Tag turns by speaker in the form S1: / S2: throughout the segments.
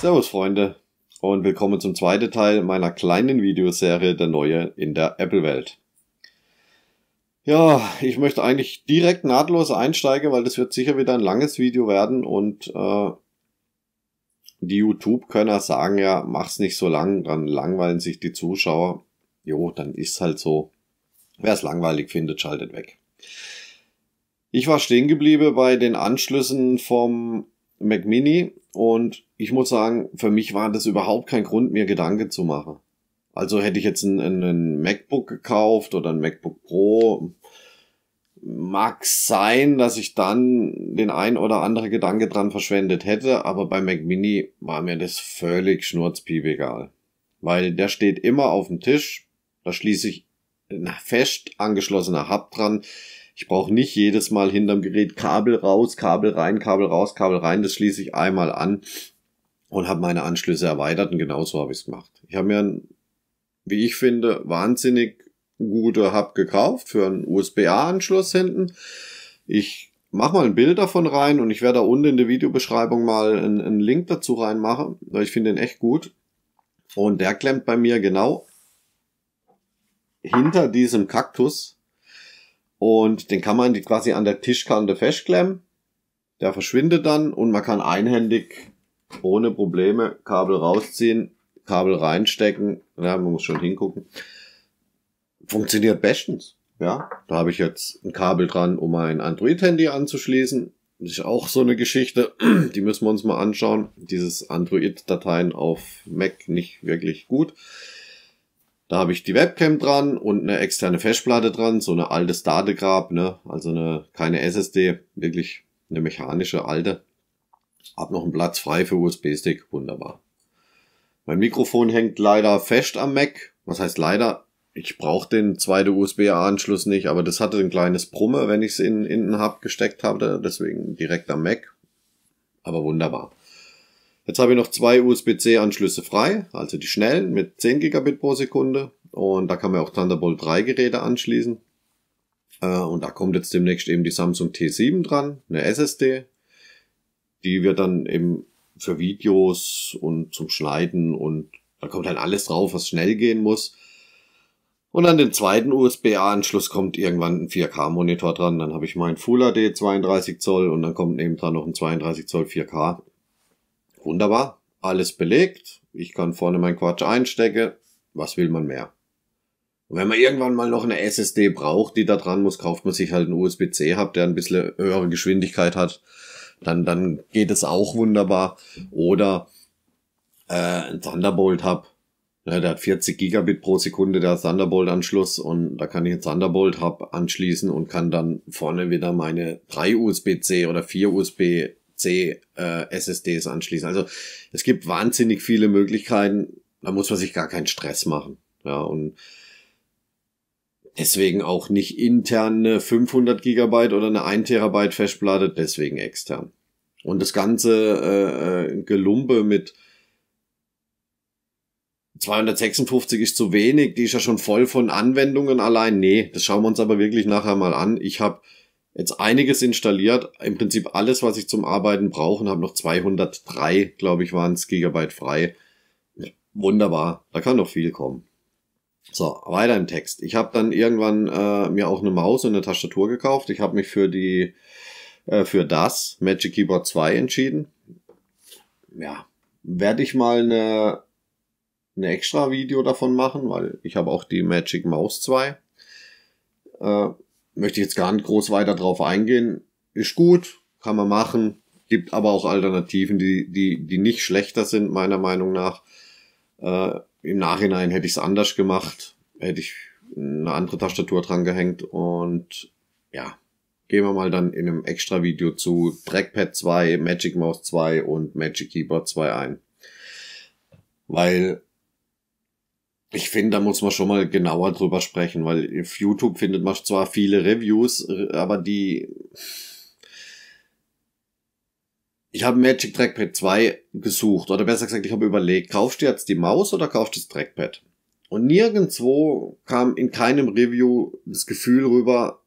S1: Servus Freunde und willkommen zum zweiten Teil meiner kleinen Videoserie Der Neue in der Apple-Welt. Ja, ich möchte eigentlich direkt nahtlos einsteigen, weil das wird sicher wieder ein langes Video werden und äh, die YouTube-Könner sagen ja, mach's nicht so lang, dann langweilen sich die Zuschauer. Jo, dann ist halt so. Wer es langweilig findet, schaltet weg. Ich war stehen geblieben bei den Anschlüssen vom Mac Mini und ich muss sagen, für mich war das überhaupt kein Grund, mir Gedanken zu machen. Also hätte ich jetzt einen, einen MacBook gekauft oder ein MacBook Pro, mag sein, dass ich dann den ein oder andere Gedanke dran verschwendet hätte, aber bei Mac Mini war mir das völlig schnurzpiep egal. Weil der steht immer auf dem Tisch, da schließe ich ein fest angeschlossener Hub dran. Ich brauche nicht jedes Mal hinterm Gerät Kabel raus, Kabel rein, Kabel raus, Kabel rein, das schließe ich einmal an und habe meine Anschlüsse erweitert und genauso habe ich es gemacht. Ich habe mir, ein, wie ich finde, wahnsinnig guter Hub gekauft für einen USB-A-Anschluss hinten. Ich mache mal ein Bild davon rein und ich werde da unten in der Videobeschreibung mal einen, einen Link dazu reinmachen, weil ich finde den echt gut. Und der klemmt bei mir genau hinter diesem Kaktus und den kann man quasi an der Tischkante festklemmen. Der verschwindet dann und man kann einhändig ohne Probleme Kabel rausziehen, Kabel reinstecken, ja, man muss schon hingucken. Funktioniert bestens. Ja, da habe ich jetzt ein Kabel dran, um mein Android-Handy anzuschließen. Das ist auch so eine Geschichte, die müssen wir uns mal anschauen. Dieses Android-Dateien auf Mac nicht wirklich gut. Da habe ich die Webcam dran und eine externe Festplatte dran, so eine alte Dategrab, ne? Also eine keine SSD, wirklich eine mechanische alte. Hab noch einen Platz frei für USB-Stick. Wunderbar. Mein Mikrofon hängt leider fest am Mac. Was heißt leider? Ich brauche den zweiten USB-A-Anschluss nicht, aber das hatte ein kleines Brumme, wenn ich es in, in den Hub gesteckt habe. Deswegen direkt am Mac. Aber wunderbar. Jetzt habe ich noch zwei USB-C-Anschlüsse frei, also die schnellen mit 10 Gigabit pro Sekunde. Und da kann man auch Thunderbolt 3 Geräte anschließen. Äh, und da kommt jetzt demnächst eben die Samsung T7 dran, eine SSD, die wir dann eben für Videos und zum Schneiden und da kommt dann halt alles drauf, was schnell gehen muss. Und an den zweiten USB-A-Anschluss kommt irgendwann ein 4K-Monitor dran. Dann habe ich meinen Full HD 32 Zoll und dann kommt neben dran noch ein 32 Zoll 4K. Wunderbar, alles belegt. Ich kann vorne meinen Quatsch einstecken. Was will man mehr? Und wenn man irgendwann mal noch eine SSD braucht, die da dran muss, kauft man sich halt einen USB-C-Hub, der ein bisschen höhere Geschwindigkeit hat dann, dann geht es auch wunderbar. Oder äh, ein Thunderbolt-Hub, ja, der hat 40 Gigabit pro Sekunde, der Thunderbolt-Anschluss und da kann ich einen Thunderbolt-Hub anschließen und kann dann vorne wieder meine 3 USB-C oder 4 USB C äh, SSDs anschließen. Also es gibt wahnsinnig viele Möglichkeiten. Da muss man sich gar keinen Stress machen. Ja, und Deswegen auch nicht intern eine 500 Gigabyte oder eine 1 Terabyte Festplatte, deswegen extern. Und das ganze äh, äh Gelumpe mit 256 ist zu wenig, die ist ja schon voll von Anwendungen allein. Nee, das schauen wir uns aber wirklich nachher mal an. Ich habe jetzt einiges installiert, im Prinzip alles, was ich zum Arbeiten brauche und habe noch 203, glaube ich, waren es Gigabyte frei. Wunderbar, da kann noch viel kommen. So, weiter im Text. Ich habe dann irgendwann äh, mir auch eine Maus und eine Tastatur gekauft. Ich habe mich für die äh, für das Magic Keyboard 2 entschieden. Ja, werde ich mal eine, eine extra Video davon machen, weil ich habe auch die Magic Mouse 2. Äh, möchte ich jetzt gar nicht groß weiter drauf eingehen. Ist gut, kann man machen. Gibt aber auch Alternativen, die, die, die nicht schlechter sind, meiner Meinung nach. Äh, im Nachhinein hätte ich es anders gemacht, hätte ich eine andere Tastatur dran gehängt und ja, gehen wir mal dann in einem extra Video zu Trackpad 2, Magic Mouse 2 und Magic Keyboard 2 ein. Weil ich finde, da muss man schon mal genauer drüber sprechen, weil auf YouTube findet man zwar viele Reviews, aber die ich habe Magic Trackpad 2 gesucht oder besser gesagt, ich habe überlegt, kaufst du jetzt die Maus oder kaufst du das Trackpad? Und nirgendwo kam in keinem Review das Gefühl rüber,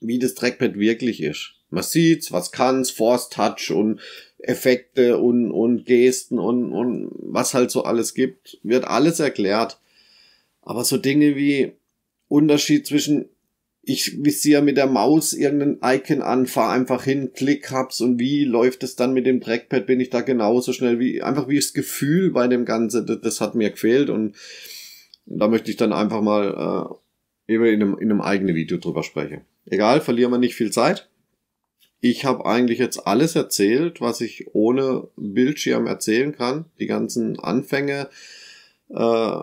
S1: wie das Trackpad wirklich ist. Man sieht's, was kann's, Force Touch und Effekte und, und Gesten und, und was halt so alles gibt, wird alles erklärt. Aber so Dinge wie Unterschied zwischen ich visiere mit der Maus irgendein Icon an, fahr einfach hin, klick, hab's und wie läuft es dann mit dem Trackpad, bin ich da genauso schnell wie, einfach wie das Gefühl bei dem Ganzen, das, das hat mir gefehlt und da möchte ich dann einfach mal äh, eben in einem, in einem eigenen Video drüber sprechen. Egal, verlieren wir nicht viel Zeit. Ich habe eigentlich jetzt alles erzählt, was ich ohne Bildschirm erzählen kann. Die ganzen Anfänge, äh,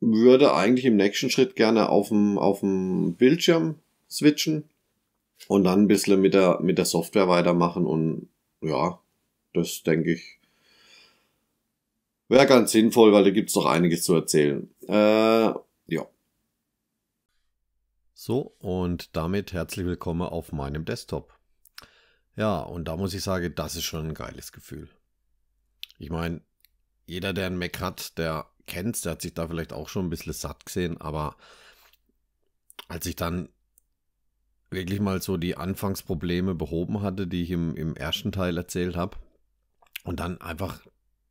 S1: würde eigentlich im nächsten Schritt gerne auf dem, auf dem Bildschirm switchen und dann ein bisschen mit der, mit der Software weitermachen und ja, das denke ich wäre ganz sinnvoll, weil da gibt es doch einiges zu erzählen. Äh, ja. So, und damit herzlich willkommen auf meinem Desktop. Ja, und da muss ich sagen, das ist schon ein geiles Gefühl. Ich meine, jeder, der einen Mac hat, der kennst, der hat sich da vielleicht auch schon ein bisschen satt gesehen, aber als ich dann wirklich mal so die Anfangsprobleme behoben hatte, die ich im, im ersten Teil erzählt habe, und dann einfach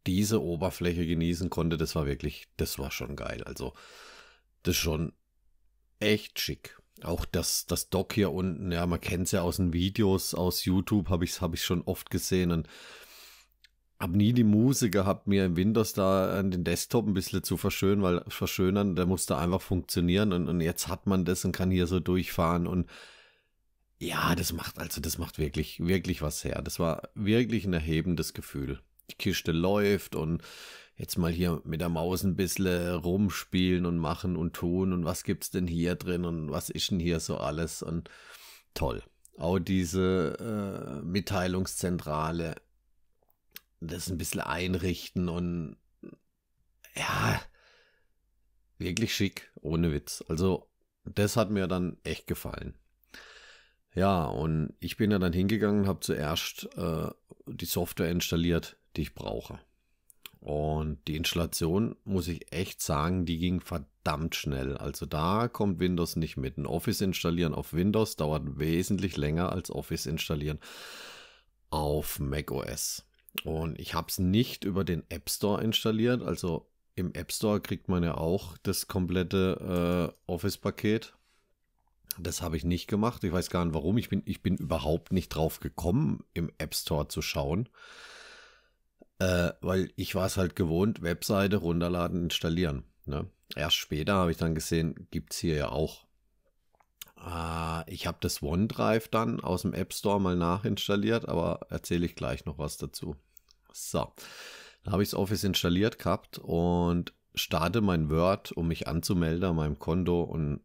S1: diese Oberfläche genießen konnte, das war wirklich, das war schon geil. Also, das ist schon echt schick. Auch das, das Dock hier unten, ja, man kennt es ja aus den Videos, aus YouTube habe ich es hab ich schon oft gesehen. Und habe nie die Muse gehabt, mir im Windows da an äh, den Desktop ein bisschen zu verschönern, weil verschönern, der musste einfach funktionieren und, und jetzt hat man das und kann hier so durchfahren und ja, das macht also, das macht wirklich, wirklich was her. Das war wirklich ein erhebendes Gefühl. Die Kiste läuft und jetzt mal hier mit der Maus ein bisschen rumspielen und machen und tun und was gibt's denn hier drin und was ist denn hier so alles und toll. Auch diese äh, Mitteilungszentrale, das ein bisschen einrichten und ja, wirklich schick, ohne Witz. Also, das hat mir dann echt gefallen. Ja, und ich bin ja dann hingegangen, und habe zuerst äh, die Software installiert, die ich brauche. Und die Installation, muss ich echt sagen, die ging verdammt schnell. Also da kommt Windows nicht mit. Ein Office installieren auf Windows dauert wesentlich länger als Office installieren auf macOS. Und ich habe es nicht über den App Store installiert. Also im App Store kriegt man ja auch das komplette äh, Office-Paket. Das habe ich nicht gemacht. Ich weiß gar nicht warum. Ich bin, ich bin überhaupt nicht drauf gekommen, im App Store zu schauen. Äh, weil ich war es halt gewohnt, Webseite runterladen, installieren. Ne? Erst später habe ich dann gesehen, gibt es hier ja auch. Ah, ich habe das OneDrive dann aus dem App Store mal nachinstalliert, aber erzähle ich gleich noch was dazu. So, da habe ich das Office installiert gehabt und starte mein Word, um mich anzumelden an meinem Konto und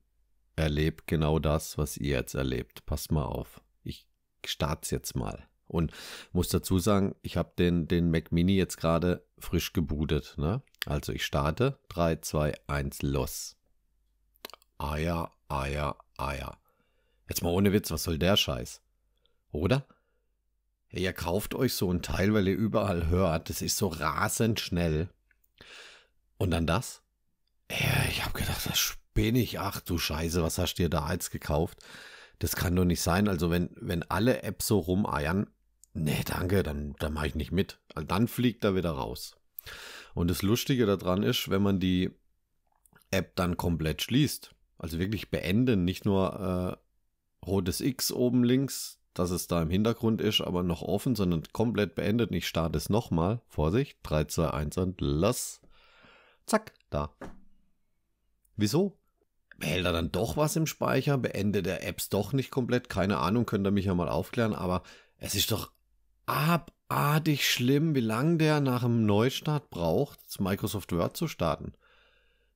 S1: erlebe genau das, was ihr jetzt erlebt. Passt mal auf. Ich starte es jetzt mal. Und muss dazu sagen, ich habe den, den Mac Mini jetzt gerade frisch gebootet. Ne? Also ich starte 3, 2, 1, los. Ah ja, Eier, ah Eier. Ah jetzt mal ohne Witz, was soll der Scheiß? Oder? Hey, ihr kauft euch so ein Teil, weil ihr überall hört. Das ist so rasend schnell. Und dann das? Hey, ich hab gedacht, das bin ich. Ach du Scheiße, was hast du dir da jetzt gekauft? Das kann doch nicht sein. Also wenn, wenn alle Apps so rumeiern, nee, danke, dann, dann mache ich nicht mit. Also dann fliegt er wieder raus. Und das Lustige daran ist, wenn man die App dann komplett schließt, also wirklich beenden, nicht nur äh, rotes X oben links, dass es da im Hintergrund ist, aber noch offen, sondern komplett beendet. Ich starte es nochmal. Vorsicht, 3, 2, 1 und lass. Zack, da. Wieso? Behält er dann doch was im Speicher? Beendet er Apps doch nicht komplett? Keine Ahnung, könnt ihr mich ja mal aufklären, aber es ist doch abartig schlimm, wie lange der nach einem Neustart braucht, Microsoft Word zu starten.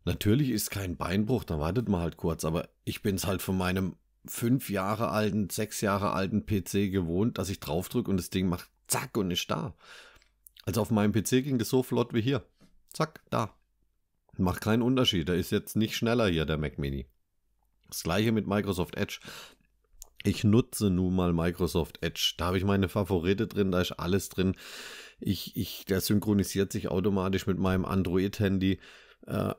S1: Natürlich ist kein Beinbruch, da wartet man halt kurz, aber ich bin es halt von meinem fünf Jahre alten, sechs Jahre alten PC gewohnt, dass ich draufdrücke und das Ding macht zack und ist da. Also auf meinem PC ging das so flott wie hier. Zack, da. Macht keinen Unterschied, da ist jetzt nicht schneller hier der Mac Mini. Das gleiche mit Microsoft Edge. Ich nutze nun mal Microsoft Edge. Da habe ich meine Favorite drin, da ist alles drin. Ich, ich, der synchronisiert sich automatisch mit meinem Android-Handy. Äh,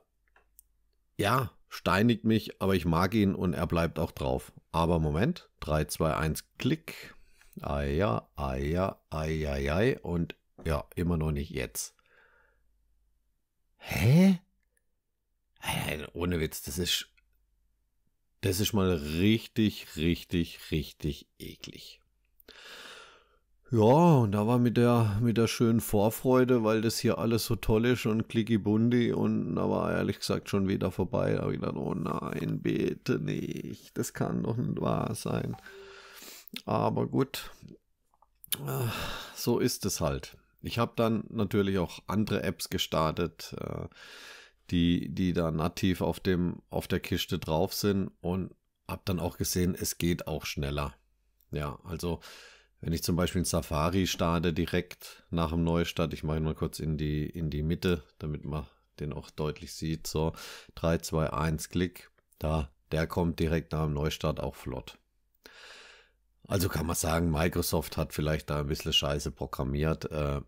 S1: ja, steinigt mich, aber ich mag ihn und er bleibt auch drauf. Aber Moment, 3, 2, 1, Klick. Eier, Eier, Eier, Eier und ja, immer noch nicht jetzt. Hä? Ah ohne Witz, das ist das ist mal richtig, richtig, richtig eklig. Ja, und da war mit der, mit der schönen Vorfreude, weil das hier alles so toll ist und klicki bundi und da war ehrlich gesagt schon wieder vorbei. Da habe ich gedacht, oh nein, bitte nicht, das kann doch nicht wahr sein. Aber gut, ah, so ist es halt. Ich habe dann natürlich auch andere Apps gestartet, äh, die, die da nativ auf, dem, auf der Kiste drauf sind und habe dann auch gesehen, es geht auch schneller. Ja, also wenn ich zum Beispiel in Safari starte direkt nach dem Neustart, ich mache ihn mal kurz in die, in die Mitte, damit man den auch deutlich sieht. So, 3, 2, 1, Klick. Da, der kommt direkt nach dem Neustart auch flott. Also kann man sagen, Microsoft hat vielleicht da ein bisschen scheiße programmiert. Äh,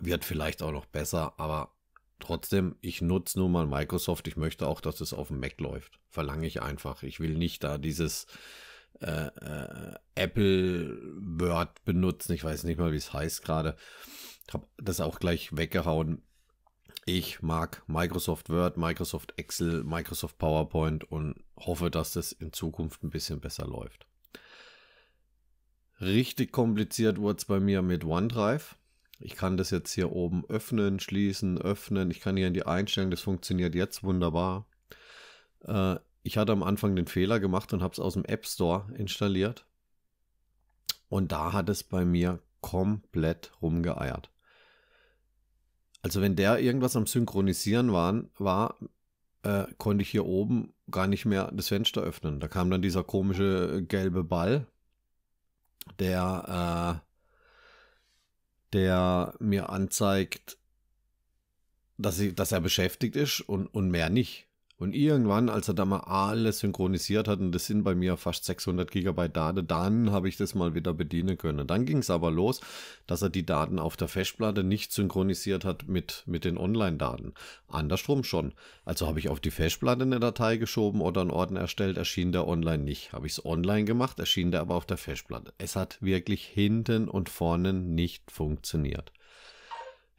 S1: wird vielleicht auch noch besser, aber Trotzdem, ich nutze nun mal Microsoft. Ich möchte auch, dass es auf dem Mac läuft. Verlange ich einfach. Ich will nicht da dieses äh, äh, Apple Word benutzen. Ich weiß nicht mal, wie es heißt gerade. Habe das auch gleich weggehauen. Ich mag Microsoft Word, Microsoft Excel, Microsoft PowerPoint und hoffe, dass das in Zukunft ein bisschen besser läuft. Richtig kompliziert wurde es bei mir mit OneDrive. Ich kann das jetzt hier oben öffnen, schließen, öffnen. Ich kann hier in die Einstellung, das funktioniert jetzt wunderbar. Äh, ich hatte am Anfang den Fehler gemacht und habe es aus dem App Store installiert. Und da hat es bei mir komplett rumgeeiert. Also wenn der irgendwas am Synchronisieren waren, war, äh, konnte ich hier oben gar nicht mehr das Fenster öffnen. Da kam dann dieser komische gelbe Ball, der, äh, der mir anzeigt, dass, ich, dass er beschäftigt ist und, und mehr nicht. Und irgendwann, als er da mal alles synchronisiert hat, und das sind bei mir fast 600 Gigabyte Daten, dann habe ich das mal wieder bedienen können. Dann ging es aber los, dass er die Daten auf der Festplatte nicht synchronisiert hat mit, mit den Online-Daten. Andersrum schon. Also habe ich auf die Festplatte eine Datei geschoben oder einen Ordner erstellt, erschien der online nicht. Habe ich es online gemacht, erschien der aber auf der Festplatte. Es hat wirklich hinten und vorne nicht funktioniert.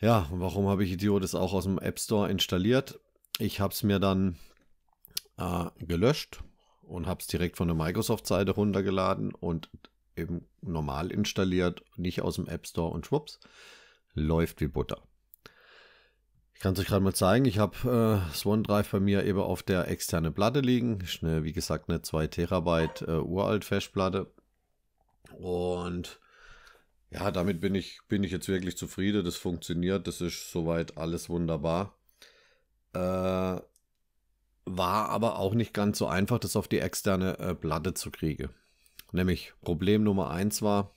S1: Ja, warum habe ich Idiot das auch aus dem App Store installiert? Ich habe es mir dann äh, gelöscht und habe es direkt von der Microsoft-Seite runtergeladen und eben normal installiert, nicht aus dem App Store und schwupps, läuft wie Butter. Ich kann es euch gerade mal zeigen. Ich habe äh, OneDrive bei mir eben auf der externen Platte liegen. Ist eine, wie gesagt, eine 2 Terabyte äh, uralt Festplatte. Und ja, damit bin ich, bin ich jetzt wirklich zufrieden. Das funktioniert. Das ist soweit alles wunderbar. Äh, war aber auch nicht ganz so einfach, das auf die externe äh, Platte zu kriegen. Nämlich Problem Nummer eins war,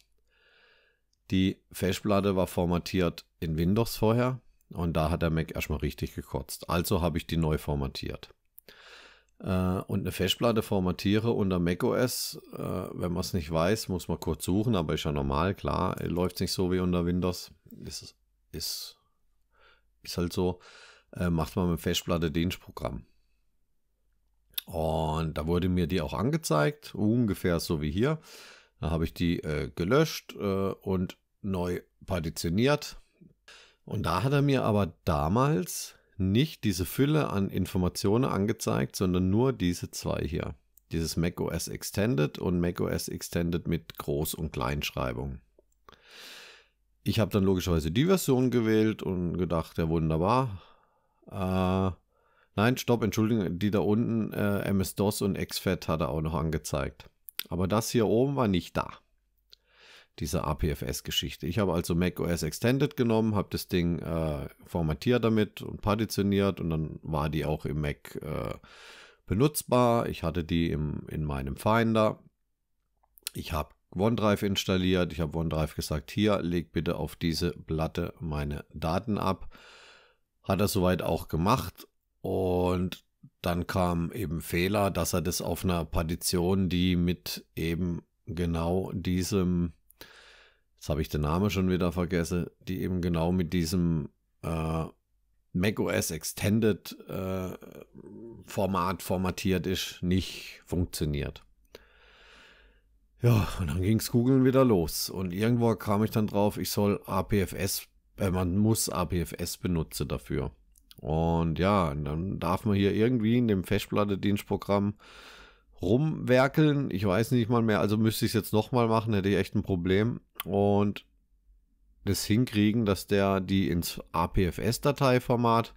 S1: die Festplatte war formatiert in Windows vorher und da hat der Mac erstmal richtig gekotzt. Also habe ich die neu formatiert. Äh, und eine Festplatte formatiere unter macOS, äh, wenn man es nicht weiß, muss man kurz suchen, aber ist ja normal, klar, äh, läuft es nicht so wie unter Windows. Ist, ist, ist halt so, äh, macht man mit Festplatte Dienstprogramm. Und da wurde mir die auch angezeigt, ungefähr so wie hier. Da habe ich die äh, gelöscht äh, und neu partitioniert. Und da hat er mir aber damals nicht diese Fülle an Informationen angezeigt, sondern nur diese zwei hier. Dieses macOS Extended und macOS Extended mit Groß- und Kleinschreibung. Ich habe dann logischerweise die Version gewählt und gedacht, ja wunderbar. Äh, Nein, stopp, Entschuldigung, die da unten, äh, MS-DOS und XFAT hat er auch noch angezeigt. Aber das hier oben war nicht da. Diese APFS-Geschichte. Ich habe also macOS Extended genommen, habe das Ding äh, formatiert damit und partitioniert und dann war die auch im Mac äh, benutzbar. Ich hatte die im, in meinem Finder. Ich habe OneDrive installiert. Ich habe OneDrive gesagt, hier, leg bitte auf diese Platte meine Daten ab. Hat er soweit auch gemacht. Und dann kam eben Fehler, dass er das auf einer Partition, die mit eben genau diesem, jetzt habe ich den Namen schon wieder vergessen, die eben genau mit diesem äh, macOS Extended äh, Format formatiert ist, nicht funktioniert. Ja, und dann ging es googeln wieder los. Und irgendwo kam ich dann drauf, ich soll APFS, äh, man muss APFS benutzen dafür. Und ja, dann darf man hier irgendwie in dem Festplatte-Dienstprogramm rumwerkeln. Ich weiß nicht mal mehr, also müsste ich es jetzt nochmal machen, hätte ich echt ein Problem. Und das hinkriegen, dass der die ins APFS-Dateiformat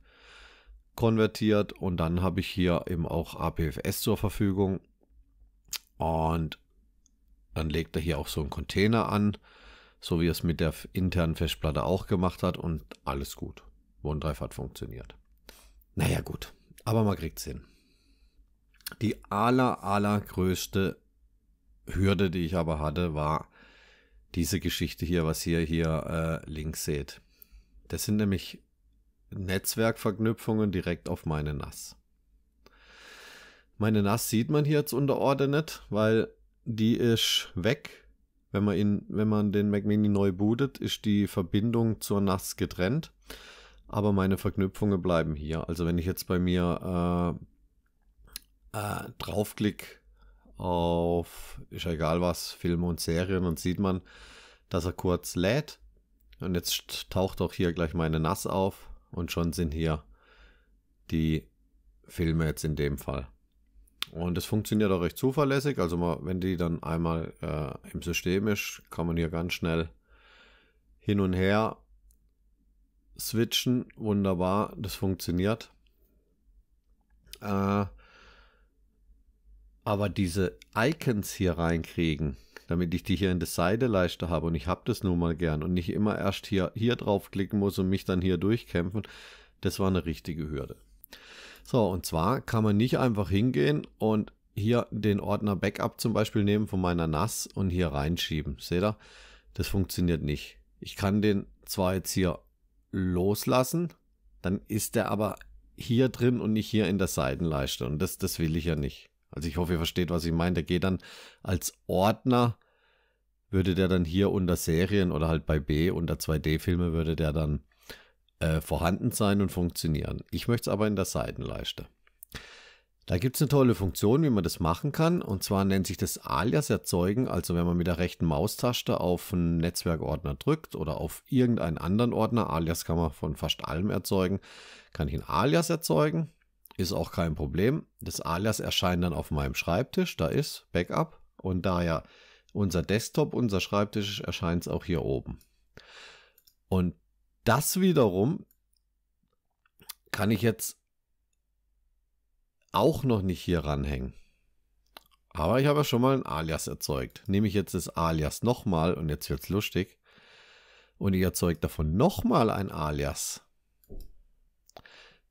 S1: konvertiert und dann habe ich hier eben auch APFS zur Verfügung und dann legt er hier auch so einen Container an, so wie er es mit der internen Festplatte auch gemacht hat und alles gut. OneDrive hat funktioniert. Naja, gut. Aber man kriegt es hin. Die aller, allergrößte Hürde, die ich aber hatte, war diese Geschichte hier, was ihr hier äh, links seht. Das sind nämlich Netzwerkverknüpfungen direkt auf meine NAS. Meine NAS sieht man hier jetzt unterordnet, weil die ist weg. Wenn man, ihn, wenn man den Mac Mini neu bootet, ist die Verbindung zur NAS getrennt aber meine Verknüpfungen bleiben hier. Also wenn ich jetzt bei mir äh, äh, draufklicke auf, ist ja egal was, Filme und Serien, dann sieht man, dass er kurz lädt. Und jetzt taucht auch hier gleich meine NAS auf und schon sind hier die Filme jetzt in dem Fall. Und es funktioniert auch recht zuverlässig. Also mal, wenn die dann einmal äh, im System ist, kann man hier ganz schnell hin und her switchen, wunderbar, das funktioniert. Äh, aber diese Icons hier reinkriegen, damit ich die hier in der Seiteleiste habe und ich habe das nun mal gern und nicht immer erst hier, hier draufklicken muss und mich dann hier durchkämpfen, das war eine richtige Hürde. So, und zwar kann man nicht einfach hingehen und hier den Ordner Backup zum Beispiel nehmen von meiner NAS und hier reinschieben. Seht ihr? Das funktioniert nicht. Ich kann den zwar jetzt hier loslassen, dann ist der aber hier drin und nicht hier in der Seitenleiste. Und das, das will ich ja nicht. Also ich hoffe, ihr versteht, was ich meine. Der geht dann als Ordner, würde der dann hier unter Serien oder halt bei B unter 2D-Filme würde der dann äh, vorhanden sein und funktionieren. Ich möchte es aber in der Seitenleiste. Da gibt es eine tolle Funktion, wie man das machen kann. Und zwar nennt sich das Alias erzeugen. Also wenn man mit der rechten Maustaste auf einen Netzwerkordner drückt oder auf irgendeinen anderen Ordner, Alias kann man von fast allem erzeugen, kann ich ein Alias erzeugen. Ist auch kein Problem. Das Alias erscheint dann auf meinem Schreibtisch. Da ist Backup. Und da ja unser Desktop, unser Schreibtisch erscheint es auch hier oben. Und das wiederum kann ich jetzt auch noch nicht hier ranhängen. Aber ich habe ja schon mal ein Alias erzeugt. Nehme ich jetzt das Alias nochmal und jetzt wird es lustig. Und ich erzeuge davon nochmal ein Alias.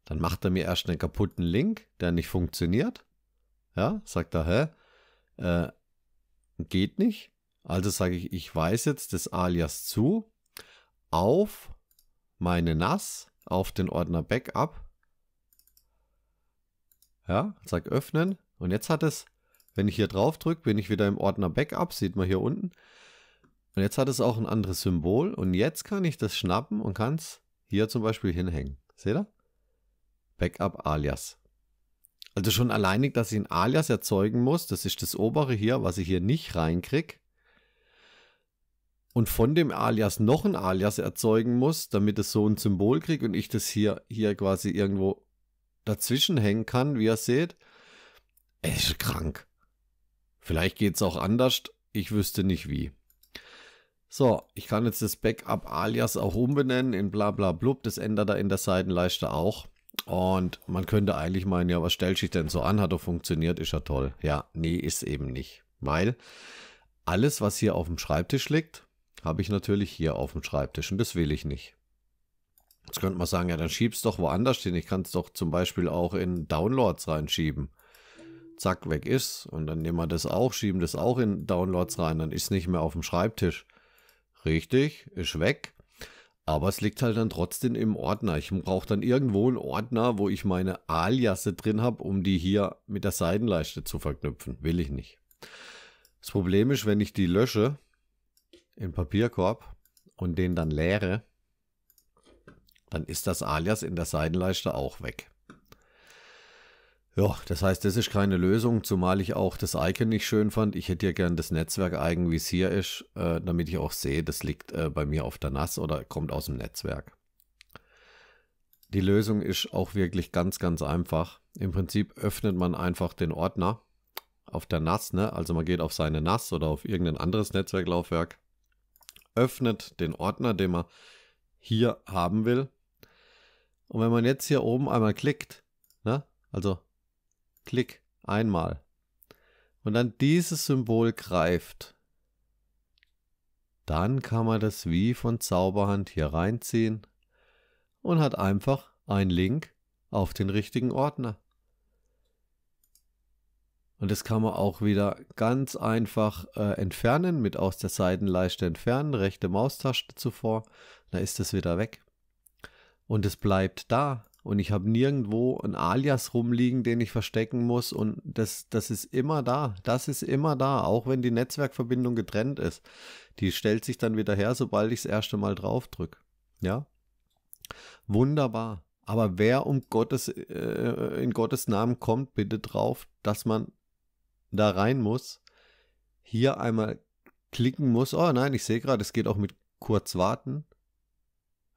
S1: Dann macht er mir erst einen kaputten Link, der nicht funktioniert. Ja, sagt er, hä? Äh, geht nicht. Also sage ich, ich weise jetzt das Alias zu auf meine NAS, auf den Ordner Backup ja, sag öffnen. Und jetzt hat es, wenn ich hier drauf drücke, bin ich wieder im Ordner Backup, sieht man hier unten. Und jetzt hat es auch ein anderes Symbol und jetzt kann ich das schnappen und kann es hier zum Beispiel hinhängen. Seht ihr? Backup Alias. Also schon alleinig, dass ich ein Alias erzeugen muss, das ist das obere hier, was ich hier nicht reinkriege. Und von dem Alias noch ein Alias erzeugen muss, damit es so ein Symbol kriegt und ich das hier, hier quasi irgendwo dazwischen hängen kann, wie ihr seht. ist krank. Vielleicht geht es auch anders. Ich wüsste nicht wie. So, ich kann jetzt das Backup alias auch umbenennen in bla bla blub. Das ändert er in der Seitenleiste auch. Und man könnte eigentlich meinen, ja, was stellt sich denn so an? Hat doch funktioniert, ist ja toll. Ja, nee, ist eben nicht. Weil alles, was hier auf dem Schreibtisch liegt, habe ich natürlich hier auf dem Schreibtisch und das will ich nicht. Jetzt könnte man sagen, ja, dann schieb's doch woanders hin. Ich kann es doch zum Beispiel auch in Downloads reinschieben. Zack, weg ist. Und dann nehmen wir das auch, schieben das auch in Downloads rein. Dann ist es nicht mehr auf dem Schreibtisch. Richtig, ist weg. Aber es liegt halt dann trotzdem im Ordner. Ich brauche dann irgendwo einen Ordner, wo ich meine Aliasse drin habe, um die hier mit der Seitenleiste zu verknüpfen. Will ich nicht. Das Problem ist, wenn ich die lösche im Papierkorb und den dann leere, dann ist das Alias in der Seitenleiste auch weg. Ja, das heißt, das ist keine Lösung, zumal ich auch das Icon nicht schön fand. Ich hätte ja gern das Netzwerk-Eigen, wie es hier ist, äh, damit ich auch sehe, das liegt äh, bei mir auf der NAS oder kommt aus dem Netzwerk. Die Lösung ist auch wirklich ganz, ganz einfach. Im Prinzip öffnet man einfach den Ordner auf der NAS, ne? also man geht auf seine NAS oder auf irgendein anderes Netzwerklaufwerk, öffnet den Ordner, den man hier haben will und wenn man jetzt hier oben einmal klickt, ne? also Klick einmal und dann dieses Symbol greift, dann kann man das wie von Zauberhand hier reinziehen und hat einfach einen Link auf den richtigen Ordner. Und das kann man auch wieder ganz einfach äh, entfernen, mit aus der Seitenleiste entfernen, rechte Maustaste zuvor, da ist es wieder weg und es bleibt da. Und ich habe nirgendwo ein Alias rumliegen, den ich verstecken muss. Und das, das ist immer da. Das ist immer da, auch wenn die Netzwerkverbindung getrennt ist. Die stellt sich dann wieder her, sobald ich das erste Mal drauf drücke. Ja? Wunderbar. Aber wer um Gottes, äh, in Gottes Namen kommt bitte drauf, dass man da rein muss, hier einmal klicken muss. Oh nein, ich sehe gerade, es geht auch mit kurz warten.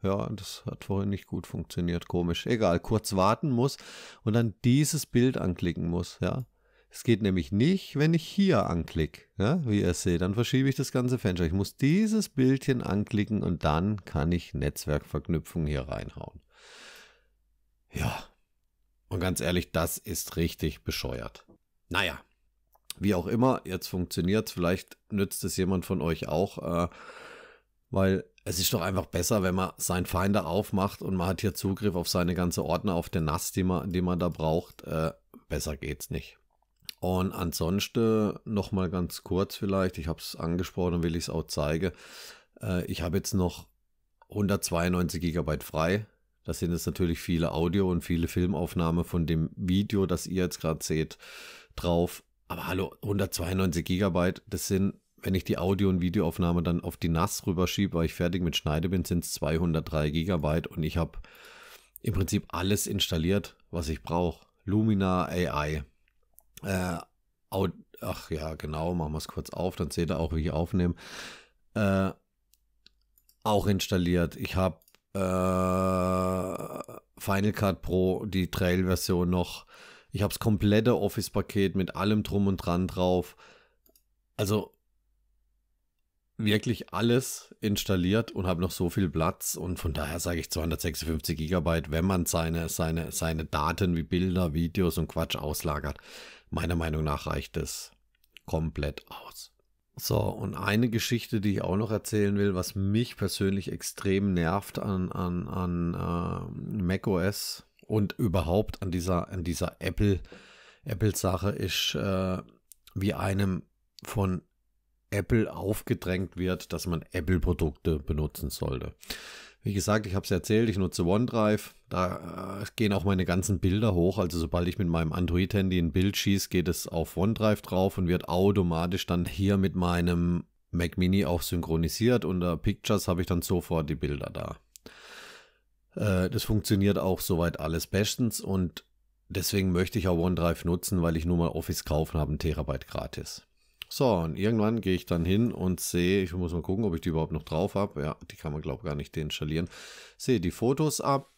S1: Ja, das hat vorhin nicht gut funktioniert, komisch. Egal, kurz warten muss und dann dieses Bild anklicken muss, ja. Es geht nämlich nicht, wenn ich hier anklicke, ja, wie ihr seht. Dann verschiebe ich das ganze Fenster. Ich muss dieses Bildchen anklicken und dann kann ich Netzwerkverknüpfung hier reinhauen. Ja, und ganz ehrlich, das ist richtig bescheuert. Naja, wie auch immer, jetzt funktioniert es. Vielleicht nützt es jemand von euch auch. Äh, weil es ist doch einfach besser, wenn man seinen Finder aufmacht und man hat hier Zugriff auf seine ganze Ordner, auf den NAS, den man, den man da braucht. Äh, besser geht's nicht. Und ansonsten nochmal ganz kurz vielleicht, ich habe es angesprochen und will ich es auch zeigen. Äh, ich habe jetzt noch 192 GB frei. Das sind jetzt natürlich viele Audio- und viele Filmaufnahmen von dem Video, das ihr jetzt gerade seht, drauf. Aber hallo, 192 GB, das sind wenn ich die Audio- und Videoaufnahme dann auf die NAS rüberschiebe, weil ich fertig mit Schneide bin, sind es 203 Gigabyte und ich habe im Prinzip alles installiert, was ich brauche. Lumina AI. Äh, Ach ja, genau, machen wir es kurz auf, dann seht ihr auch, wie ich aufnehme. Äh, auch installiert. Ich habe äh, Final Cut Pro, die Trail-Version noch. Ich habe das komplette Office-Paket mit allem drum und dran drauf. Also wirklich alles installiert und habe noch so viel Platz und von daher sage ich 256 Gigabyte, wenn man seine, seine, seine Daten wie Bilder, Videos und Quatsch auslagert. Meiner Meinung nach reicht es komplett aus. So, und eine Geschichte, die ich auch noch erzählen will, was mich persönlich extrem nervt an, an, an äh, macOS und überhaupt an dieser, an dieser Apple, Apple-Sache ist, äh, wie einem von Apple aufgedrängt wird, dass man Apple-Produkte benutzen sollte. Wie gesagt, ich habe es erzählt, ich nutze OneDrive. Da äh, gehen auch meine ganzen Bilder hoch. Also sobald ich mit meinem Android-Handy ein Bild schieße, geht es auf OneDrive drauf und wird automatisch dann hier mit meinem Mac Mini auch synchronisiert. Unter Pictures habe ich dann sofort die Bilder da. Äh, das funktioniert auch soweit alles bestens und deswegen möchte ich auch OneDrive nutzen, weil ich nur mal Office kaufen habe, ein Terabyte gratis. So, und irgendwann gehe ich dann hin und sehe, ich muss mal gucken, ob ich die überhaupt noch drauf habe. Ja, die kann man, glaube ich, gar nicht deinstallieren. Sehe die Fotos ab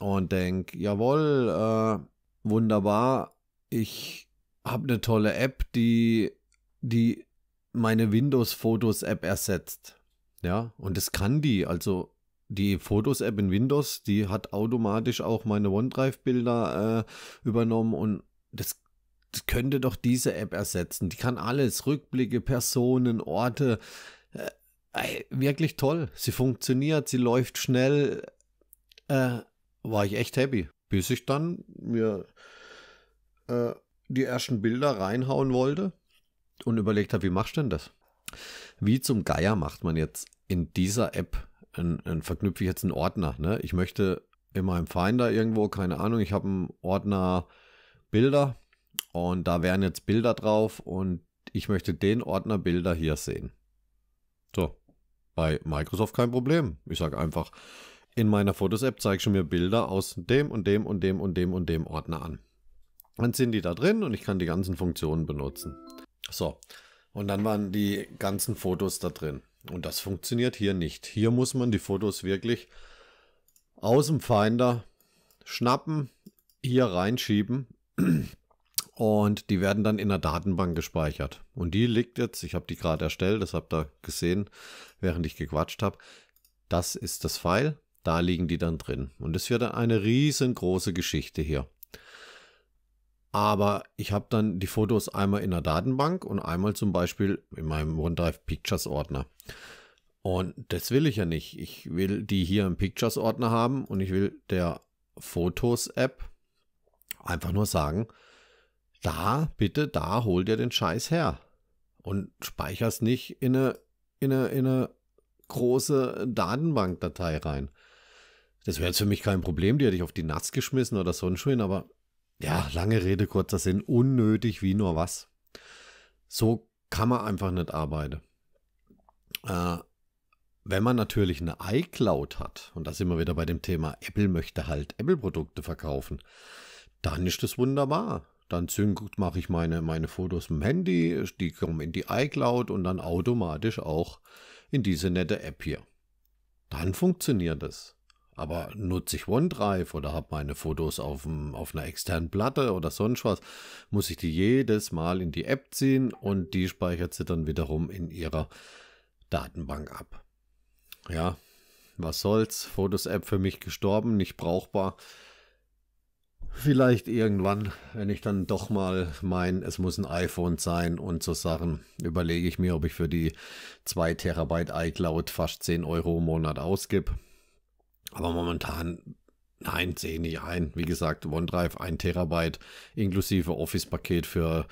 S1: und denke, jawohl, äh, wunderbar, ich habe eine tolle App, die, die meine Windows-Fotos-App ersetzt. Ja, und das kann die. Also die Fotos-App in Windows, die hat automatisch auch meine OneDrive-Bilder äh, übernommen und das könnte doch diese App ersetzen. Die kann alles, Rückblicke, Personen, Orte. Äh, wirklich toll. Sie funktioniert, sie läuft schnell. Äh, war ich echt happy. Bis ich dann mir äh, die ersten Bilder reinhauen wollte und überlegt habe, wie machst du denn das? Wie zum Geier macht man jetzt in dieser App, ein, ein, verknüpfe ich jetzt einen Ordner. Ne? Ich möchte in meinem Finder irgendwo, keine Ahnung, ich habe einen Ordner Bilder und da wären jetzt Bilder drauf und ich möchte den Ordner Bilder hier sehen. So, bei Microsoft kein Problem. Ich sage einfach, in meiner Fotos-App zeigst du mir Bilder aus dem und dem und dem und dem und dem Ordner an. Dann sind die da drin und ich kann die ganzen Funktionen benutzen. So, und dann waren die ganzen Fotos da drin. Und das funktioniert hier nicht. Hier muss man die Fotos wirklich aus dem Finder schnappen, hier reinschieben und die werden dann in der Datenbank gespeichert. Und die liegt jetzt, ich habe die gerade erstellt, das habt ihr gesehen, während ich gequatscht habe. Das ist das File, da liegen die dann drin. Und das wird eine riesengroße Geschichte hier. Aber ich habe dann die Fotos einmal in der Datenbank und einmal zum Beispiel in meinem OneDrive Pictures Ordner. Und das will ich ja nicht. Ich will die hier im Pictures Ordner haben und ich will der Fotos App einfach nur sagen, da, bitte, da hol dir den Scheiß her. Und speicherst nicht in eine, in eine, in eine große Datenbankdatei rein. Das wäre jetzt für mich kein Problem, die hätte ich auf die Nats geschmissen oder sonst wohin, aber ja, lange Rede, kurzer Sinn, unnötig wie nur was. So kann man einfach nicht arbeiten. Äh, wenn man natürlich eine iCloud hat, und da sind wir wieder bei dem Thema, Apple möchte halt Apple-Produkte verkaufen, dann ist das wunderbar. Dann mache ich meine, meine Fotos mit dem Handy, die kommen in die iCloud und dann automatisch auch in diese nette App hier. Dann funktioniert es. Aber nutze ich OneDrive oder habe meine Fotos auf, dem, auf einer externen Platte oder sonst was, muss ich die jedes Mal in die App ziehen und die speichert sie dann wiederum in ihrer Datenbank ab. Ja, was soll's, Fotos-App für mich gestorben, nicht brauchbar. Vielleicht irgendwann, wenn ich dann doch mal mein, es muss ein iPhone sein und so Sachen, überlege ich mir, ob ich für die 2 Terabyte iCloud fast 10 Euro im Monat ausgib. Aber momentan, nein, sehe nicht ein. Wie gesagt, OneDrive 1 Terabyte inklusive Office-Paket für,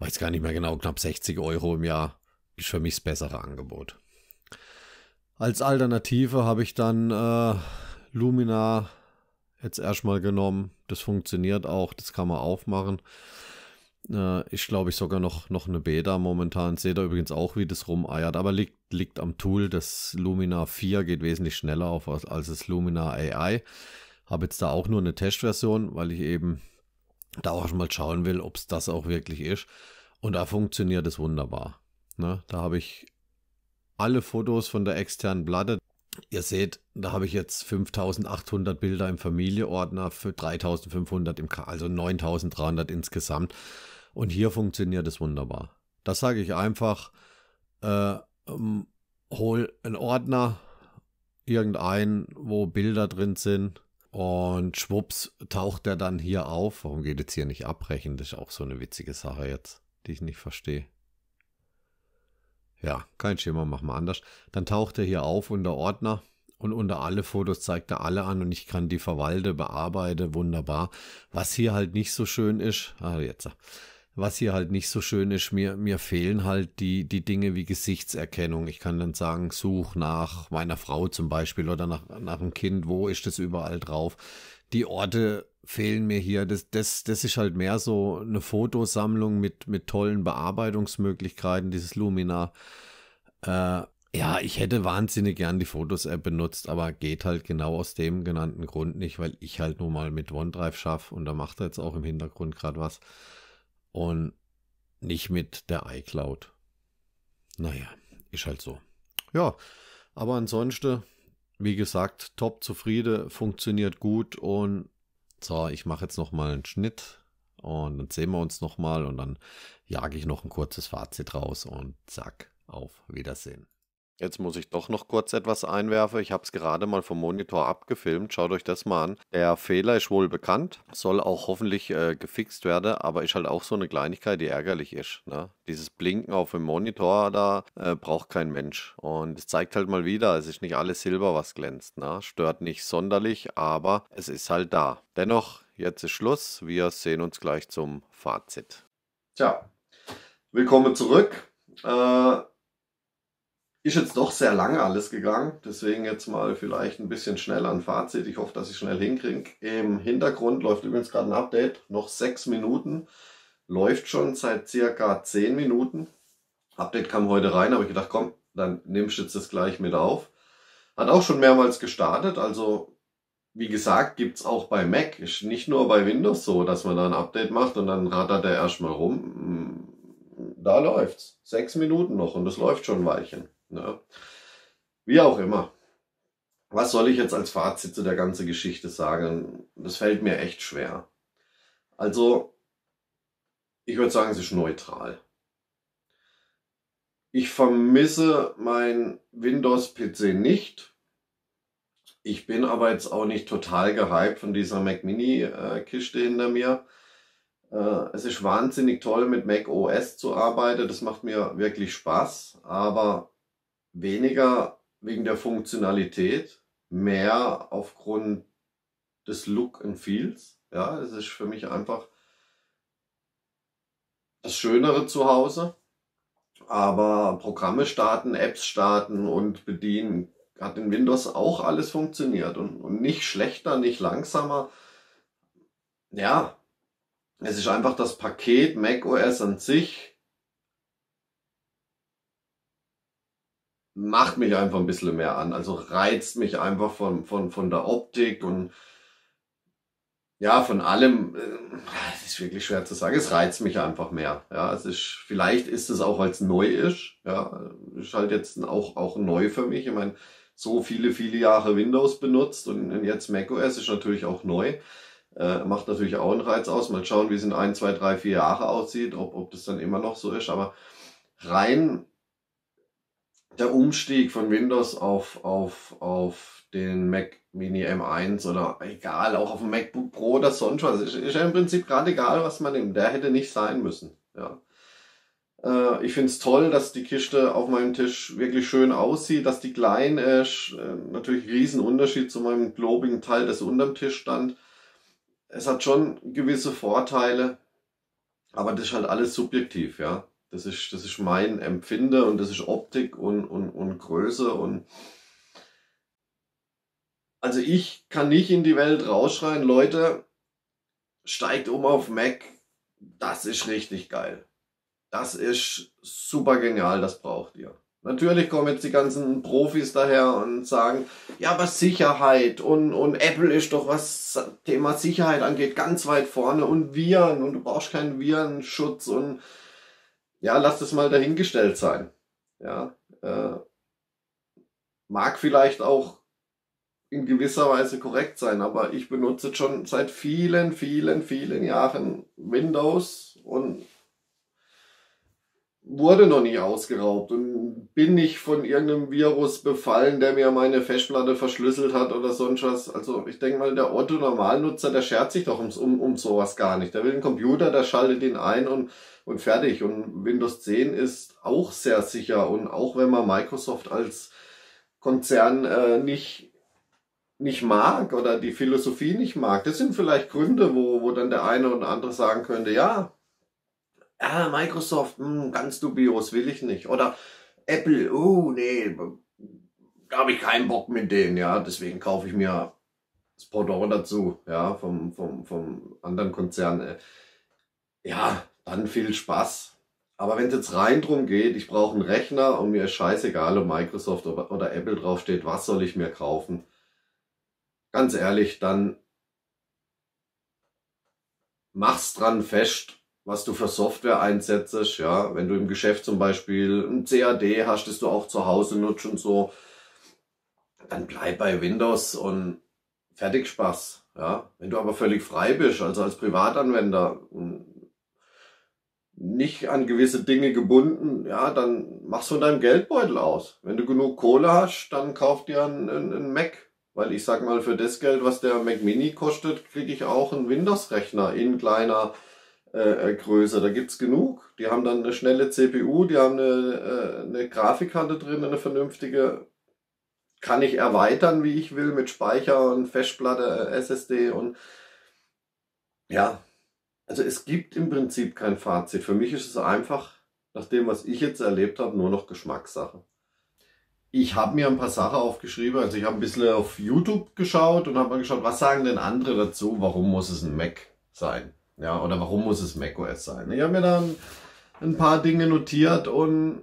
S1: weiß gar nicht mehr genau, knapp 60 Euro im Jahr ist für mich das bessere Angebot. Als Alternative habe ich dann äh, Lumina jetzt erstmal genommen. Das funktioniert auch, das kann man aufmachen. Äh, ich glaube, ich sogar noch, noch eine Beta momentan. Seht ihr übrigens auch, wie das rumeiert. Aber liegt, liegt am Tool. Das Lumina 4 geht wesentlich schneller auf als, als das Lumina AI. Habe jetzt da auch nur eine Testversion, weil ich eben da auch schon mal schauen will, ob es das auch wirklich ist. Und da funktioniert es wunderbar. Ne? Da habe ich alle Fotos von der externen Platte, Ihr seht, da habe ich jetzt 5800 Bilder im Familieordner für 3500 im, K also 9300 insgesamt. Und hier funktioniert es wunderbar. Das sage ich einfach, äh, um, ähm, hol einen Ordner, irgendeinen, wo Bilder drin sind. Und schwupps taucht er dann hier auf. Warum geht jetzt hier nicht abbrechen? Das ist auch so eine witzige Sache jetzt, die ich nicht verstehe. Ja, kein Schema, machen wir anders. Dann taucht er hier auf unter Ordner und unter alle Fotos zeigt er alle an und ich kann die verwalte, bearbeite, wunderbar. Was hier halt nicht so schön ist, ah, jetzt, was hier halt nicht so schön ist, mir, mir fehlen halt die, die Dinge wie Gesichtserkennung. Ich kann dann sagen, such nach meiner Frau zum Beispiel oder nach, nach einem Kind, wo ist das überall drauf? die Orte fehlen mir hier. Das, das, das ist halt mehr so eine Fotosammlung mit, mit tollen Bearbeitungsmöglichkeiten, dieses Lumina. Äh, ja, ich hätte wahnsinnig gern die Fotos-App benutzt, aber geht halt genau aus dem genannten Grund nicht, weil ich halt nur mal mit OneDrive schaffe und da macht er jetzt auch im Hintergrund gerade was. Und nicht mit der iCloud. Naja, ist halt so. Ja, aber ansonsten wie gesagt, top zufrieden, funktioniert gut und so, ich mache jetzt nochmal einen Schnitt und dann sehen wir uns nochmal und dann jage ich noch ein kurzes Fazit raus und zack, auf Wiedersehen. Jetzt muss ich doch noch kurz etwas einwerfen. Ich habe es gerade mal vom Monitor abgefilmt. Schaut euch das mal an. Der Fehler ist wohl bekannt, soll auch hoffentlich äh, gefixt werden, aber ist halt auch so eine Kleinigkeit, die ärgerlich ist. Ne? Dieses Blinken auf dem Monitor, da äh, braucht kein Mensch. Und es zeigt halt mal wieder, es ist nicht alles Silber, was glänzt. Ne? Stört nicht sonderlich, aber es ist halt da. Dennoch, jetzt ist Schluss. Wir sehen uns gleich zum Fazit. Tja, willkommen zurück. Äh ist jetzt doch sehr lange alles gegangen, deswegen jetzt mal vielleicht ein bisschen schneller ein Fazit. Ich hoffe, dass ich schnell hinkriege. Im Hintergrund läuft übrigens gerade ein Update, noch sechs Minuten. Läuft schon seit circa zehn Minuten. Update kam heute rein, aber ich gedacht, komm, dann nimmst du jetzt das gleich mit auf. Hat auch schon mehrmals gestartet, also wie gesagt, gibt es auch bei Mac, ist nicht nur bei Windows so, dass man da ein Update macht und dann rattert er erstmal rum. Hm, da läuft's. Sechs Minuten noch und das läuft schon ein Weilchen. Na, ne? wie auch immer. Was soll ich jetzt als Fazit zu der ganzen Geschichte sagen? Das fällt mir echt schwer. Also, ich würde sagen, es ist neutral. Ich vermisse mein Windows-PC nicht. Ich bin aber jetzt auch nicht total gehypt von dieser Mac Mini-Kiste äh, hinter mir. Äh, es ist wahnsinnig toll, mit Mac OS zu arbeiten. Das macht mir wirklich Spaß. Aber weniger wegen der Funktionalität, mehr aufgrund des Look and Feels. Ja, es ist für mich einfach das Schönere zu Hause. Aber Programme starten, Apps starten und bedienen hat in Windows auch alles funktioniert und, und nicht schlechter, nicht langsamer. Ja, es ist einfach das Paket Mac OS an sich macht mich einfach ein bisschen mehr an. Also reizt mich einfach von, von, von der Optik und ja, von allem, äh, es ist wirklich schwer zu sagen, es reizt mich einfach mehr. Ja, es ist, vielleicht ist es auch, weil es neu ist. Ja, ist halt jetzt auch, auch neu für mich. Ich meine, so viele, viele Jahre Windows benutzt und jetzt macOS ist natürlich auch neu. Äh, macht natürlich auch einen Reiz aus. Mal schauen, wie es in ein, zwei, drei, vier Jahre aussieht, ob, ob das dann immer noch so ist. Aber rein der Umstieg von Windows auf, auf, auf den Mac Mini M1 oder egal, auch auf dem MacBook Pro oder sonst was. Ist, ist ja im Prinzip gerade egal, was man nimmt. Der hätte nicht sein müssen. Ja. Äh, ich finde es toll, dass die Kiste auf meinem Tisch wirklich schön aussieht, dass die klein ist. Äh, natürlich riesen Unterschied zu meinem globigen Teil, das unterm Tisch stand. Es hat schon gewisse Vorteile, aber das ist halt alles subjektiv, ja. Das ist, das ist mein Empfinden und das ist Optik und, und, und Größe und also ich kann nicht in die Welt rausschreien, Leute, steigt um auf Mac, das ist richtig geil. Das ist super genial, das braucht ihr. Natürlich kommen jetzt die ganzen Profis daher und sagen, ja, aber Sicherheit und, und Apple ist doch, was Thema Sicherheit angeht, ganz weit vorne und Viren und du brauchst keinen Virenschutz und ja, lass das mal dahingestellt sein. Ja, äh, mag vielleicht auch in gewisser Weise korrekt sein, aber ich benutze schon seit vielen, vielen, vielen Jahren Windows und wurde noch nicht ausgeraubt und bin nicht von irgendeinem Virus befallen, der mir meine Festplatte verschlüsselt hat oder sonst was. Also ich denke mal, der Otto Normalnutzer, der schert sich doch ums, um, um sowas gar nicht. Der will einen Computer, der schaltet ihn ein und, und fertig. Und Windows 10 ist auch sehr sicher. Und auch wenn man Microsoft als Konzern äh, nicht nicht mag oder die Philosophie nicht mag. Das sind vielleicht Gründe, wo, wo dann der eine oder andere sagen könnte, ja, ah, Microsoft, mh, hm, ganz dubios, will ich nicht. Oder Apple, oh nee, da habe ich keinen Bock mit denen, ja. Deswegen kaufe ich mir das Pendant dazu, ja, vom, vom, vom anderen Konzern. Äh, ja, dann viel Spaß. Aber wenn es jetzt rein drum geht, ich brauche einen Rechner und mir ist scheißegal, ob Microsoft oder Apple draufsteht, was soll ich mir kaufen? Ganz ehrlich, dann mach's dran fest was du für Software einsetzt, ja, wenn du im Geschäft zum Beispiel ein CAD hast, das du auch zu Hause nutzt und so, dann bleib bei Windows und fertig Spaß, ja. Wenn du aber völlig frei bist, also als Privatanwender, nicht an gewisse Dinge gebunden, ja, dann mach's von deinem Geldbeutel aus. Wenn du genug Kohle hast, dann kauf dir einen, einen Mac, weil ich sag mal, für das Geld, was der Mac Mini kostet, kriege ich auch einen Windows-Rechner in kleiner äh, äh, Größe. Da gibt es genug. Die haben dann eine schnelle CPU, die haben eine, äh, eine Grafikkarte drin, eine vernünftige. Kann ich erweitern, wie ich will, mit Speicher und Festplatte, SSD und ja. Also es gibt im Prinzip kein Fazit. Für mich ist es einfach, nach dem, was ich jetzt erlebt habe, nur noch Geschmackssache. Ich habe mir ein paar Sachen aufgeschrieben. Also ich habe ein bisschen auf YouTube geschaut und habe mal geschaut, was sagen denn andere dazu, warum muss es ein Mac sein? Ja, oder warum muss es macOS sein? Ich habe mir dann ein paar Dinge notiert und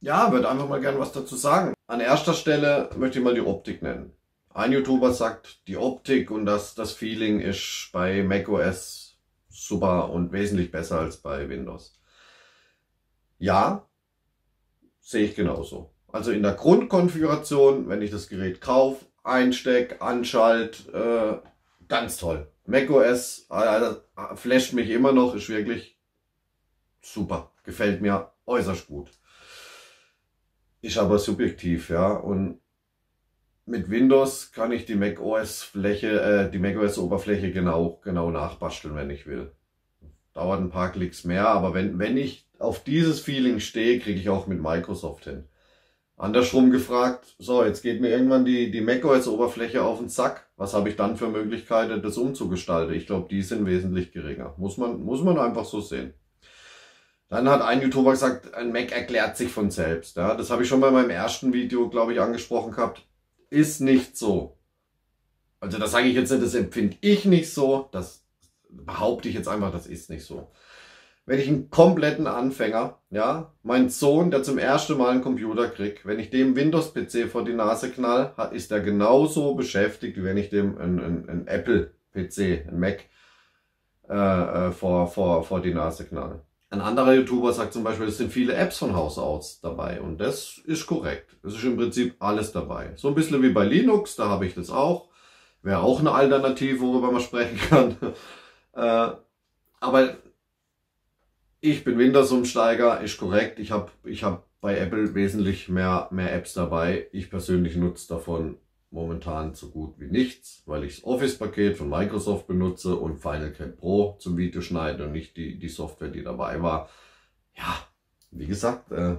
S1: ja, würde einfach mal gerne was dazu sagen. An erster Stelle möchte ich mal die Optik nennen. Ein YouTuber sagt, die Optik und das, das Feeling ist bei macOS super und wesentlich besser als bei Windows. Ja, sehe ich genauso. Also in der Grundkonfiguration, wenn ich das Gerät kaufe, einstecke, anschalte, äh, ganz toll. macOS flasht mich immer noch, ist wirklich super. Gefällt mir äußerst gut. Ist aber subjektiv, ja. Und mit Windows kann ich die macOS-Fläche, äh, die macOS-Oberfläche genau, genau nachbasteln, wenn ich will. Dauert ein paar Klicks mehr, aber wenn, wenn ich auf dieses Feeling stehe, kriege ich auch mit Microsoft hin. Andersrum gefragt, so, jetzt geht mir irgendwann die, die macOS-Oberfläche auf den Zack. Was habe ich dann für Möglichkeiten, das umzugestalten? Ich glaube, die sind wesentlich geringer. Muss man, muss man einfach so sehen. Dann hat ein YouTuber gesagt, ein Mac erklärt sich von selbst. Ja, das habe ich schon bei meinem ersten Video, glaube ich, angesprochen gehabt. Ist nicht so. Also das sage ich jetzt nicht, das empfinde ich nicht so. Das behaupte ich jetzt einfach, das ist nicht so wenn ich einen kompletten Anfänger, ja, mein Sohn, der zum ersten Mal einen Computer kriegt, wenn ich dem Windows-PC vor die Nase knall, ist er genauso beschäftigt, wie wenn ich dem einen, Apple-PC, einen Mac, äh, äh, vor, vor, vor die Nase knall. Ein anderer YouTuber sagt zum Beispiel, es sind viele Apps von Haus aus dabei und das ist korrekt. Es ist im Prinzip alles dabei. So ein bisschen wie bei Linux, da habe ich das auch. Wäre auch eine Alternative, worüber man sprechen kann. äh, aber ich bin Wintersumsteiger, ist korrekt. Ich habe ich hab bei Apple wesentlich mehr, mehr Apps dabei. Ich persönlich nutze davon momentan so gut wie nichts, weil ich das Office-Paket von Microsoft benutze und Final Cut Pro zum Videoschneiden und nicht die, die Software, die dabei war. Ja, wie gesagt, äh,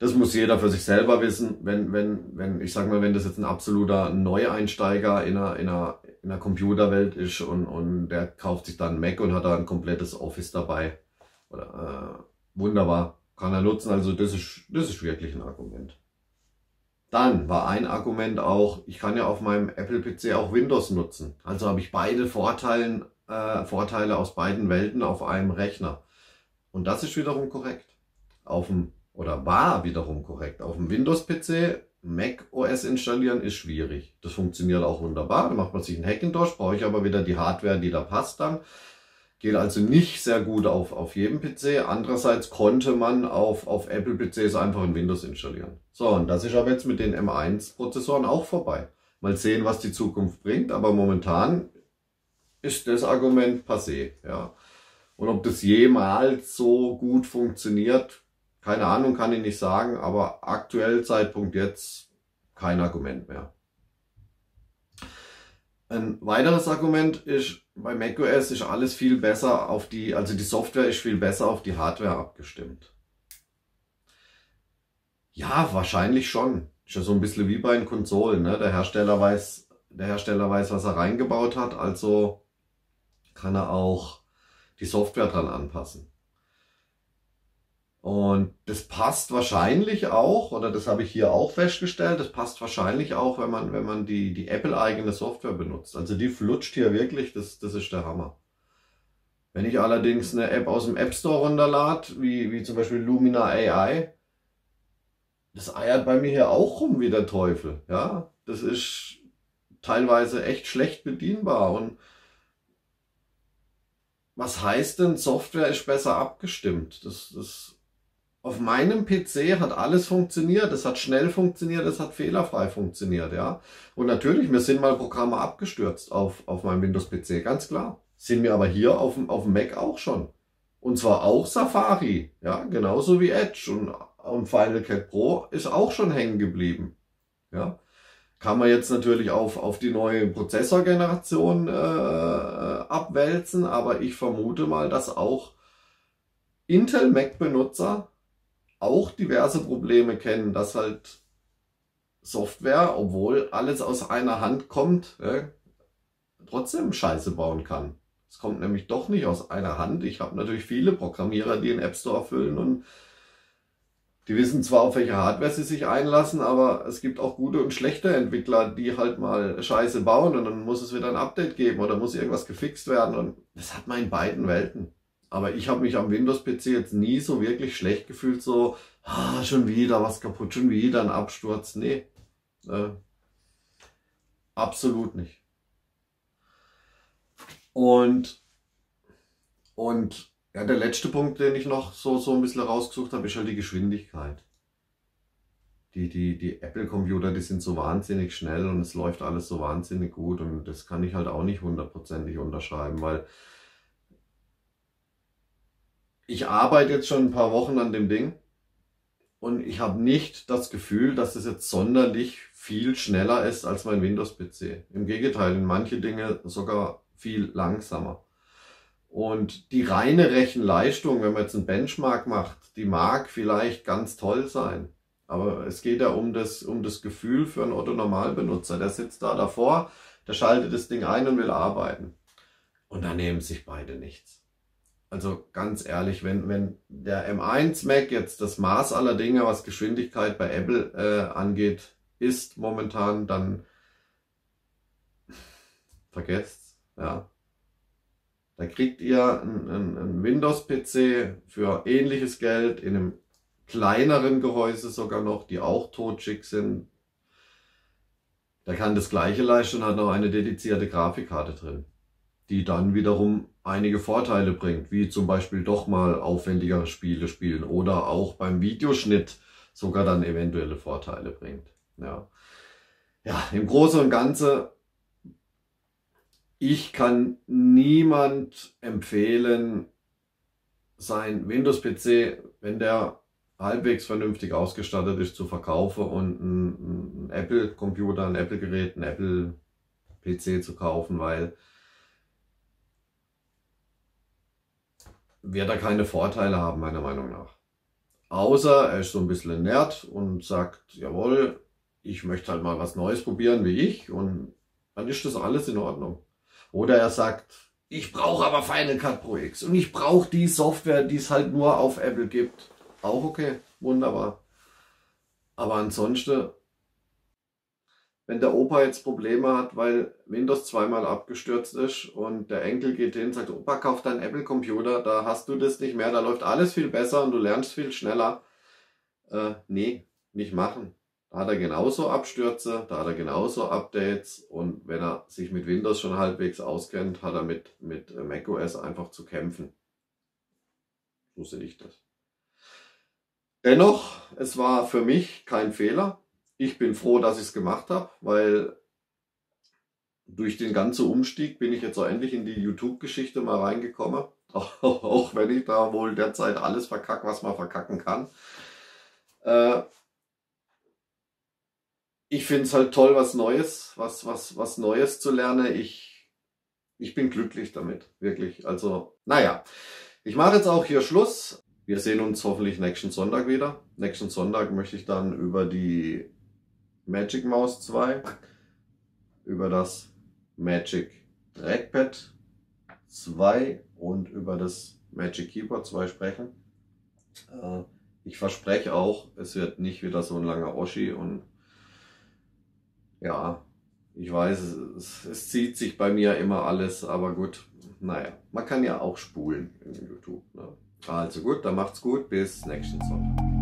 S1: das muss jeder für sich selber wissen. Wenn, wenn, wenn, ich sag mal, wenn das jetzt ein absoluter Neueinsteiger in einer, in einer, in der Computerwelt ist und, und der kauft sich dann Mac und hat da ein komplettes Office dabei. Oder, äh, wunderbar, kann er nutzen. Also das ist, das ist wirklich ein Argument. Dann war ein Argument auch, ich kann ja auf meinem Apple PC auch Windows nutzen. Also habe ich beide Vorteilen, äh, Vorteile aus beiden Welten auf einem Rechner. Und das ist wiederum korrekt. Auf dem, oder war wiederum korrekt. Auf dem Windows PC Mac OS installieren ist schwierig. Das funktioniert auch wunderbar. Da macht man sich einen Hackintosh, brauche ich aber wieder die Hardware, die da passt dann. Geht also nicht sehr gut auf, auf jedem PC. Andererseits konnte man auf, auf Apple-PCs einfach in Windows installieren. So, und das ist aber jetzt mit den M1-Prozessoren auch vorbei. Mal sehen, was die Zukunft bringt, aber momentan ist das Argument passé. Ja. Und ob das jemals so gut funktioniert, keine Ahnung, kann ich nicht sagen, aber aktuell Zeitpunkt jetzt kein Argument mehr. Ein weiteres Argument ist, bei macOS ist alles viel besser auf die, also die Software ist viel besser auf die Hardware abgestimmt. Ja, wahrscheinlich schon. Ist ja so ein bisschen wie bei den Konsolen, ne? Der Hersteller weiß, der Hersteller weiß, was er reingebaut hat, also kann er auch die Software dran anpassen. Und das passt wahrscheinlich auch, oder das habe ich hier auch festgestellt, das passt wahrscheinlich auch, wenn man, wenn man die, die Apple-eigene Software benutzt. Also die flutscht hier wirklich, das, das ist der Hammer. Wenn ich allerdings eine App aus dem App Store runterlade, wie, wie zum Beispiel Lumina AI, das eiert bei mir hier auch rum wie der Teufel. Ja, das ist teilweise echt schlecht bedienbar und was heißt denn, Software ist besser abgestimmt? Das, das auf meinem PC hat alles funktioniert, es hat schnell funktioniert, es hat fehlerfrei funktioniert, ja. Und natürlich, mir sind mal Programme abgestürzt auf, auf meinem Windows-PC, ganz klar. Sind mir aber hier auf auf dem Mac auch schon. Und zwar auch Safari, ja, genauso wie Edge und, und Final Cut Pro ist auch schon hängen geblieben, ja. Kann man jetzt natürlich auf, auf die neue Prozessorgeneration äh, äh abwälzen, aber ich vermute mal, dass auch Intel Mac-Benutzer auch diverse Probleme kennen, dass halt Software, obwohl alles aus einer Hand kommt, ja, trotzdem Scheiße bauen kann. Es kommt nämlich doch nicht aus einer Hand. Ich habe natürlich viele Programmierer, die einen App Store füllen und die wissen zwar, auf welche Hardware sie sich einlassen, aber es gibt auch gute und schlechte Entwickler, die halt mal Scheiße bauen und dann muss es wieder ein Update geben oder muss irgendwas gefixt werden und das hat man in beiden Welten. Aber ich habe mich am Windows-PC jetzt nie so wirklich schlecht gefühlt, so, ah, schon wieder was kaputt, schon wieder ein Absturz. Nee, äh, absolut nicht. Und, und ja, der letzte Punkt, den ich noch so, so ein bisschen rausgesucht habe, ist halt die Geschwindigkeit. Die, die, die Apple-Computer, die sind so wahnsinnig schnell und es läuft alles so wahnsinnig gut und das kann ich halt auch nicht hundertprozentig unterschreiben, weil ich arbeite jetzt schon ein paar Wochen an dem Ding und ich habe nicht das Gefühl, dass es jetzt sonderlich viel schneller ist als mein Windows-PC. Im Gegenteil, in manche Dinge sogar viel langsamer. Und die reine Rechenleistung, wenn man jetzt einen Benchmark macht, die mag vielleicht ganz toll sein. Aber es geht ja um das, um das Gefühl für einen Otto-Normalbenutzer. Der sitzt da davor, der schaltet das Ding ein und will arbeiten. Und da nehmen sich beide nichts also ganz ehrlich, wenn, wenn der M1 Mac jetzt das Maß aller Dinge, was Geschwindigkeit bei Apple äh, angeht, ist momentan, dann vergesst ja. Da kriegt ihr einen, ein Windows-PC für ähnliches Geld in einem kleineren Gehäuse sogar noch, die auch totschick sind. Der kann das gleiche leisten und hat noch eine dedizierte Grafikkarte drin, die dann wiederum einige Vorteile bringt, wie zum Beispiel doch mal aufwendigere Spiele spielen oder auch beim Videoschnitt sogar dann eventuelle Vorteile bringt. Ja, ja im Großen und Ganzen, ich kann niemand empfehlen, sein Windows-PC, wenn der halbwegs vernünftig ausgestattet ist, zu verkaufen und einen Apple-Computer, ein Apple-Gerät, ein Apple-PC zu kaufen, weil wird er keine Vorteile haben, meiner Meinung nach. Außer er ist so ein bisschen nerd und sagt, jawohl, ich möchte halt mal was Neues probieren wie ich und dann ist das alles in Ordnung. Oder er sagt, ich brauche aber Final Cut Pro X und ich brauche die Software, die es halt nur auf Apple gibt. Auch okay, wunderbar. Aber ansonsten wenn der Opa jetzt Probleme hat, weil Windows zweimal abgestürzt ist und der Enkel geht hin und sagt, Opa, kauf deinen Apple-Computer, da hast du das nicht mehr, da läuft alles viel besser und du lernst viel schneller. Äh, nee, nicht machen. Da hat er genauso Abstürze, da hat er genauso Updates und wenn er sich mit Windows schon halbwegs auskennt, hat er mit, mit macOS einfach zu kämpfen. So sehe ich das. Dennoch, es war für mich kein Fehler, ich bin froh, dass ich es gemacht habe, weil durch den ganzen Umstieg bin ich jetzt auch endlich in die YouTube-Geschichte mal reingekommen. Auch, wenn ich da wohl derzeit alles verkacke, was man verkacken kann. Äh, ich finde es halt toll, was Neues, was, was, was Neues zu lernen. Ich, ich bin glücklich damit, wirklich. Also, naja, ich mache jetzt auch hier Schluss. Wir sehen uns hoffentlich nächsten Sonntag wieder. Nächsten Sonntag möchte ich dann über die Magic Mouse 2, über das Magic Trackpad 2 und über das Magic Keyboard 2 sprechen. Äh, ich verspreche auch, es wird nicht wieder so ein langer Oschi und ja, ich weiß, es, es, zieht sich bei mir immer alles, aber gut, naja, man kann ja auch spulen in YouTube. Ne? Also gut, dann macht's gut, bis nächsten Sonntag.